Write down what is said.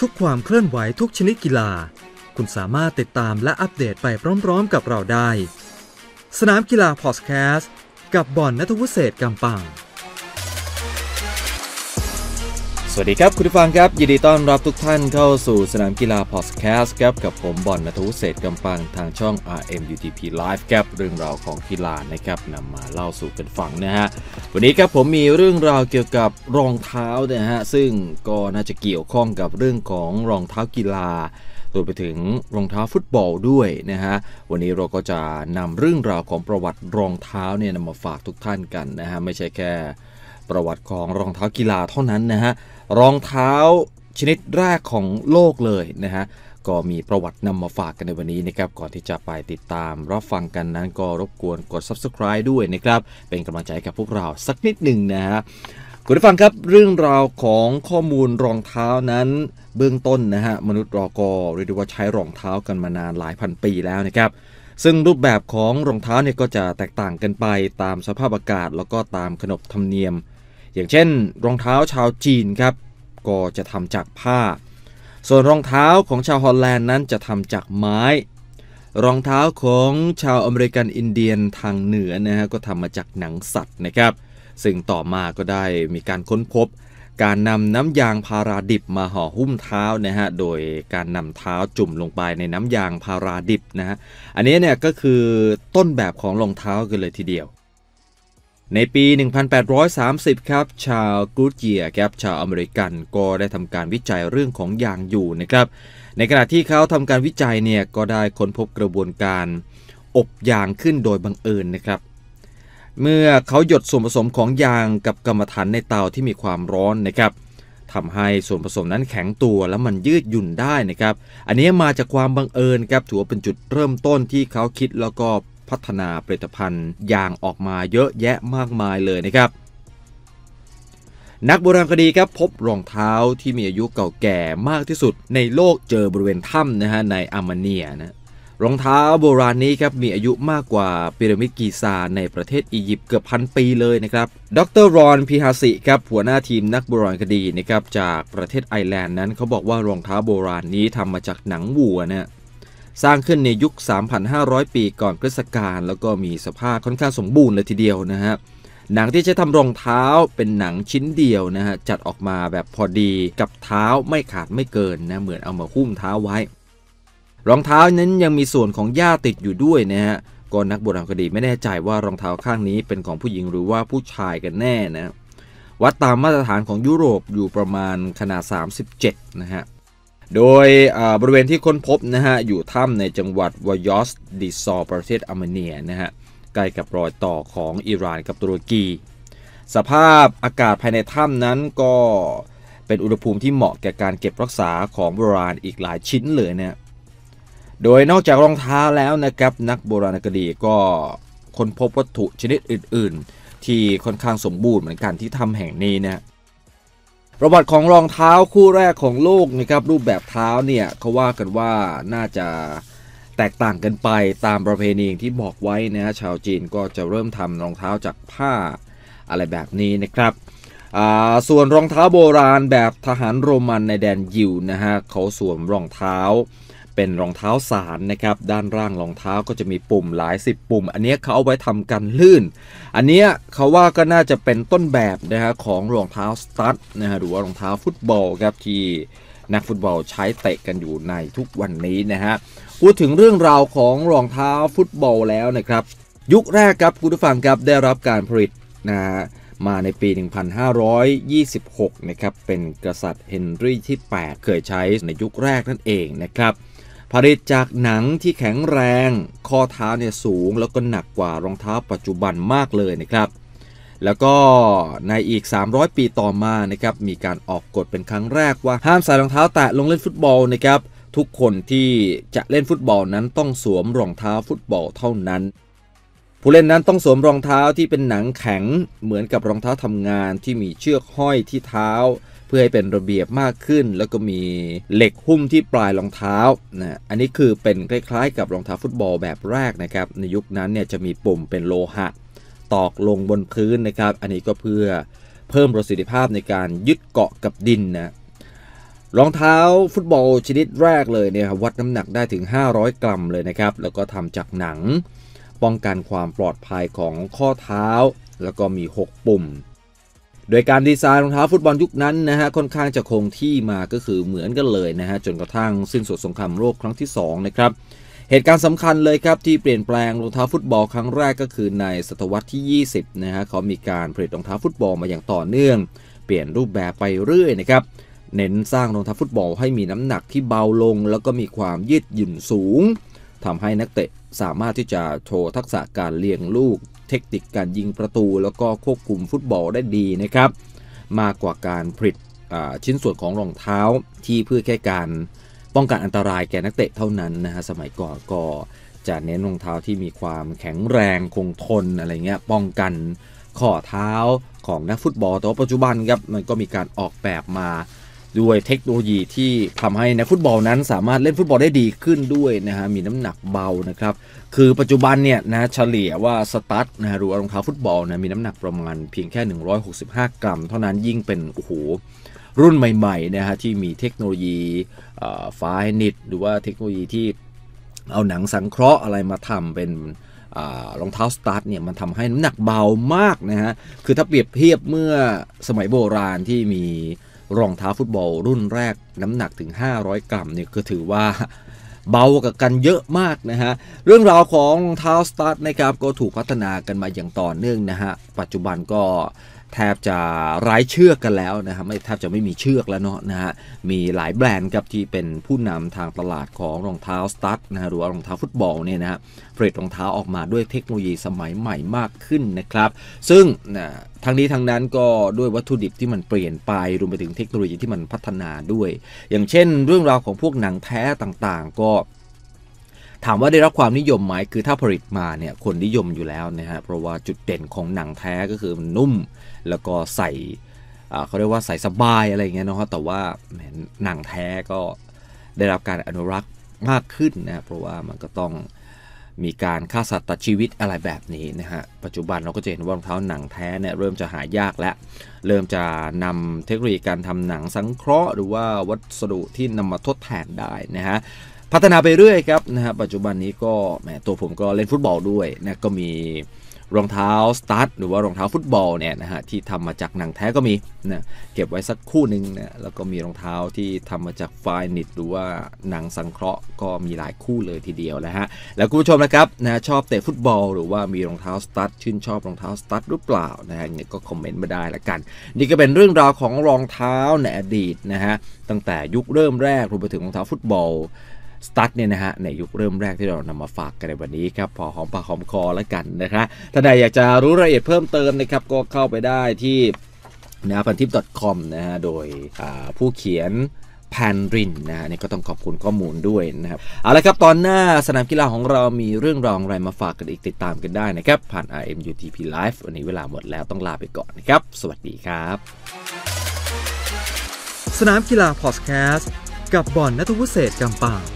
ทุกความเคลื่อนไหวทุกชนิดกีฬา คุณสามารถติดตามและอัปเดตไปพร้อมๆกับเราได้ สนามกีฬาพอดแคสต์กับบอลนัทวุฒิเศษกำปังสวัสดีครับคุณผู้ฟังครับยินดีต้อนรับทุกท่านเข้าสู่สนามกีฬาพอดแคสต์ครับกับผมบอลนทุเศษกำปังทางช่อง RMUTP Live ครับเรื่องราวของกีฬานะครับนำมาเล่าสู่กันฟังนะฮะวันนี้ครับผมมีเรื่องราวเกี่ยวกับรองเท้านะฮะซึ่งก็น่าจะเกี่ยวข้องกับเรื่องของรองเท้ากีฬาโดยไปถึงรองเท้าฟุตบอลด้วยนะฮะวันนี้เราก็จะนำเรื่องราวของประวัติรองเท้าเนี่ยนำมาฝากทุกท่านกันนะฮะไม่ใช่แค่ประวัติของรองเท้ากีฬาเท่านั้นนะฮะรองเท้าชนิดแรกของโลกเลยนะฮะ ก็มีประวัตินำมาฝากกันในวันนี้นะครับ ก่อนที่จะไปติดตามรับฟังกันนั้นก็รบกวนกด subscribe ด้วยนะครับ เป็นกำลังใจกับพวกเราสักนิดหนึ่งนะฮะ คุณผู้ฟังครับเรื่องราวของข้อมูลรองเท้านั้นเบื้องต้นนะฮะมนุษย์รอกอเรียกว่าใช้รองเท้ากันมานานหลายพันปีแล้วนะครับ ซึ่งรูปแบบของรองเท้าเนี่ยก็จะแตกต่างกันไปตามสภาพอากาศ แล้วก็ตามขนบธรรมเนียมอย่างเช่นรองเท้าชาวจีนครับก็จะทำจากผ้า ส่วนรองเท้าของชาวฮอลแลนด์นั้นจะทำจากไม้ รองเท้าของชาวอเมริกันอินเดียนทางเหนือนะฮะ ก็ทำมาจากหนังสัตว์นะครับซึ่งต่อมาก็ได้มีการค้นพบ การนำน้ำยางพาราดิบมาห่อหุ้มเท้านะฮะโดยการนำเท้าจุ่มลงไปในน้ำยางพาราดิบนะฮะอันนี้เนี่ยก็คือต้นแบบของรองเท้ากันเลยทีเดียวในปี 1830 ครับ ชาวกรูเจียครับ ชาวอเมริกัน ก็ได้ทำการวิจัยเรื่องของยางอยู่นะครับ ในขณะที่เขาทำการวิจัยเนี่ย ก็ได้ค้นพบกระบวนการอบยางขึ้นโดยบังเอิญนะครับ เมื่อเขาหยดส่วนผสมของยางกับกรรมฐานในเตาที่มีความร้อนนะครับทำให้ส่วนผสมนั้นแข็งตัวแล้วมันยืดหยุ่นได้นะครับ อันนี้มาจากความบังเอิญครับถือว่าเป็นจุดเริ่มต้นที่เขาคิดแล้วก็พัฒนาผลิตภัณฑ์ยางออกมาเยอะแยะมากมายเลยนะครับ นักโบราณคดีครับ พบรองเท้าที่มีอายุเก่าแก่มากที่สุด ในโลกเจอบริเวณถ้ำนะฮะในอาร์มาเนียนะรองเท้าโบราณนี้ครับ มีอายุมากกว่าพีระมิดกีซาในประเทศอียิปต์เกือบพันปีเลยนะครับ ดรรอนพีฮาสิครับหัวหน้าทีมนักโบราณคดีนะครับจากประเทศไอร์แลนด์นั้น เขาบอกว่ารองเท้าโบราณนี้ทำมาจากหนังวัวนะสร้างขึ้นในยุค 3,500 ปีก่อนคริสต์กาลแล้วก็มีสภาพค่อนข้างสมบูรณ์เลยทีเดียวนะฮะ หนังที่ใช้ทำรองเท้าเป็นหนังชิ้นเดียวนะฮะจัดออกมาแบบพอดีกับเท้าไม่ขาดไม่เกินนะ เหมือนเอามาคุ้มเท้าไว้ รองเท้านั้นยังมีส่วนของหญ้าติดอยู่ด้วยนะฮะก็นักโบราณคดีไม่แน่ใจว่ารองเท้าข้างนี้เป็นของผู้หญิงหรือว่าผู้ชายกันแน่นะ วัดตามมาตรฐานของยุโรปอยู่ประมาณขนาด 37 นะฮะโดยบริเวณที่ค้นพบนะฮะอยู่ถ้ำในจังหวัดวายอสดิซอประเทศอาร์เมเนียนะฮะใกล้กับรอยต่อของอิหร่านกับตุรกี สภาพอากาศภายในถ้ำนั้นก็เป็นอุณหภูมิที่เหมาะแก่การเก็บรักษาของโบราณอีกหลายชิ้นเลยนะโดยนอกจากรองเท้าแล้วนะครับนักโบราณคดีก็ค้นพบวัตถุชนิดอื่นๆ ที่ค่อนข้างสมบูรณ์เหมือนกันที่ถ้ำแห่งนี้นะประวัติของรองเท้าคู่แรกของโลกนะครับรูปแบบเท้าเนี่ยเขาว่ากันว่าน่าจะแตกต่างกันไปตามประเพณีที่บอกไว้นะชาวจีนก็จะเริ่มทำรองเท้าจากผ้าอะไรแบบนี้นะครับส่วนรองเท้าโบราณแบบทหารโรมันในแดนยิวนะฮะเขาสวมรองเท้าเป็นรองเท้าสารนะครับ ด้านล่างรองเท้าก็จะมีปุ่มหลายสิบปุ่ม อันนี้เขาเอาไว้ทำกันลื่น อันนี้เขาว่าก็น่าจะเป็นต้นแบบนะฮะของรองเท้าสตั๊ดนะฮะหรือว่ารองเท้าฟุตบอลครับที่นักฟุตบอลใช้เตะกันอยู่ในทุกวันนี้นะฮะ พูดถึงเรื่องราวของรองเท้าฟุตบอลแล้วนะครับ ยุคแรกครับคุณผู้ฟังครับได้รับการผลิตนะฮะมาในปี 1526 นะครับ เป็นกษัตริย์เฮนรี่ที่ 8 เคยใช้ในยุคแรกนั่นเองนะครับผลิตจากหนังที่แข็งแรง ข้อเท้าเนี่ยสูงแล้วก็หนักกว่ารองเท้าปัจจุบันมากเลยนะครับ แล้วก็ในอีก 300 ปีต่อมานะครับมีการออกกฎเป็นครั้งแรกว่าห้ามใส่รองเท้าแตะลงเล่นฟุตบอลนะครับทุกคนที่จะเล่นฟุตบอลนั้นต้องสวมรองเท้าฟุตบอลเท่านั้น ผู้เล่นนั้นต้องสวมรองเท้าที่เป็นหนังแข็งเหมือนกับรองเท้าทำงานที่มีเชือกห้อยที่เท้าพื่อให้เป็นระเบียบมากขึ้นแล้วก็มีเหล็กหุ้มที่ปลายรองเท้านะ อันนี้คือเป็นคล้ายๆ กับรองเท้าฟุตบอลแบบแรกนะครับ ในยุคนั้นเนี่ยจะมีปุ่มเป็นโลหะ ตอกลงบนพื้นนะครับ อันนี้ก็เพื่อเพิ่มประสิทธิภาพในการยึดเกาะกับดินนะ รองเท้าฟุตบอลชนิดแรกเลยเนี่ยวัดน้ำหนักได้ถึง 500 กรัมเลยนะครับ แล้วก็ทำจากหนัง ป้องกันความปลอดภัยของข้อเท้า แล้วก็มี 6 ปุ่มโดยการดีไซน์รองเท้าฟุตบอลยุคนั้นนะฮะค่อนข้างจะคงที่มาก็คือเหมือนกันเลยนะฮะจนกระทั่งสิ้นสุดสงครามโลกครั้งที่2นะครับเหตุการณ์สำคัญเลยครับที่เปลี่ยนแปลงรองเท้าฟุตบอลครั้งแรกก็คือในศตวรรษที่20นะฮะเขามีการผลิตรองเท้าฟุตบอลมาอย่างต่อเนื่อง เปลี่ยนรูปแบบไปเรื่อยนะครับ เน้นสร้างรองเท้าฟุตบอลให้มีน้ำหนักที่เบาลง แล้วก็มีความยืดหยุ่นสูงทำให้นักเตะสามารถที่จะโชว์ทักษะการเลี้ยงลูกเทคนิคการยิงประตู แล้วก็ควบคุมฟุตบอลได้ดีนะครับ มากกว่าการผลิตชิ้นส่วนของรองเท้าที่เพื่อแค่การป้องกันอันตรายแก่นักเตะเท่านั้นนะฮะสมัยก่อนก็จะเน้นรองเท้าที่มีความแข็งแรงคงทนอะไรเงี้ยป้องกันข้อเท้าของนักฟุตบอลแต่ว่าปัจจุบันครับมันก็มีการออกแบบมาด้วยเทคโนโลยีที่ทำให้นักฟุตบอลนั้น สามารถเล่นฟุตบอลได้ดีขึ้นด้วยนะฮะมีน้ำหนักเบานะครับคือปัจจุบันเนี่ยนะเฉลี่ยว่าสตั๊ดนะฮะรูอรองเท้าฟุตบอลนะมีน้ำหนักประมาณเพียงแค่ 165 กรัมเท่านั้นยิ่งเป็นโอ้โหรุ่นใหม่ๆนะฮะที่มีเทคโนโลยีฟ้านิดหรือว่าเทคโนโลยีที่เอาหนังสังเคราะห์อะไรมาทำเป็นรองเท้าสตาร์ทเนี่ยมันทำให้น้ำหนักเบามากนะฮะคือถ้าเปรียบเทียบเมื่อสมัยโบราณที่มีรองเท้าฟุตบอลรุ่นแรกน้ำหนักถึง 500 กรัมเนี่ย ก็ถือว่าเบากับกันเยอะมากนะฮะ เรื่องราวของรองเท้าสตาร์ทนะครับ ก็ถูกพัฒนากันมาอย่างต่อเนื่องนะฮะ ปัจจุบันก็แทบจะร้ายเชือกกันแล้วนะครับ ไม่แทบจะไม่มีเชือกแล้วเนาะนะฮะ มีหลายแบรนด์ครับที่เป็นผู้นำทางตลาดของรองเท้าสตั๊ดนะฮะหรือรองเท้าฟุตบอลเนี่ยนะฮะผลิตรองเท้าออกมาด้วยเทคโนโลยีสมัยใหม่มากขึ้นนะครับ ซึ่งนะทั้งนี้ทั้งนั้นก็ด้วยวัตถุดิบที่มันเปลี่ยนไปรวมไปถึงเทคโนโลยีที่มันพัฒนาด้วย อย่างเช่น เรื่องราวของพวกหนังแท้ต่างๆ ก็ถามว่าได้รับความนิยมไหมคือถ้าผลิตมาเนี่ยคนนิยมอยู่แล้วนะฮะเพราะว่าจุดเด่นของหนังแท้ก็คือมันนุ่มแล้วก็ใส่เขาเรียกว่าใส่สบายอะไรเงี้ยนะฮะแต่ว่าหนังแท้ก็ได้รับการอนุรักษ์มากขึ้นนะเพราะว่ามันก็ต้องมีการฆ่าสัตว์ตัดชีวิตอะไรแบบนี้นะฮะปัจจุบันเราก็จะเห็นว่ารองเท้าหนังแท้เนี่ยเริ่มจะหายากและเริ่มจะนำเทคโนโลยีการทำหนังสังเคราะห์ หรือว่าวัสดุที่นำมาทดแทนได้นะฮะพัฒนาไปเรื่อยครับนะฮะปัจจุบันนี้ก็แหมตัวผมก็เล่นฟุตบอลด้วยนะก็มีรองเท้าสตั๊ดหรือว่ารองเท้าฟุตบอลเนี่ยนะฮะที่ทำมาจากหนังแท้ก็มีนะเก็บไว้สักคู่หนึ่งนะแล้วก็มีรองเท้าที่ทำมาจากไฟนิตหรือว่าหนังสังเคราะห์ก็มีหลายคู่เลยทีเดียวนะฮะแล้วคุณผู้ชมนะครับนะชอบเตะฟุตบอลหรือว่ามีรองเท้าสตั๊ดชื่นชอบรองเท้าสตั๊ดหรือเปล่านะฮะเนี่ยก็คอมเมนต์มาได้ละกัน นี่ก็เป็นเรื่องราวของรองเท้าในอดีตนะฮะตั้งแต่ยุคเริ่มแรกรวมไปถึงรองเท้าฟุตบอลสตั๊ดเนี่ยนะฮะในยุคเริ่มแรกที่เรานำมาฝากกันในวันนี้ครับ พอหอมปากหอมคอแล้วกันนะครับถ้าใดอยากจะรู้รายละเอียดเพิ่มเติมนะครับ ก็เข้าไปได้ที่นะพันทิป .com นะฮะโดยผู้เขียนแพนรินนะฮะนี่ก็ต้องขอบคุณข้อมูลด้วยนะครับเอาละครับตอนหน้าสนามกีฬาของเรามีเรื่องรองอะไรมาฝากกันอีกติดตามกันได้นะครับ ผ่าน RMUTP Live วันนี้เวลาหมดแล้วต้องลาไปก่อนนะครับสวัสดีครับ สนามกีฬาพอดแคสต์กับบอลนัทวุฒิเศษกำปาง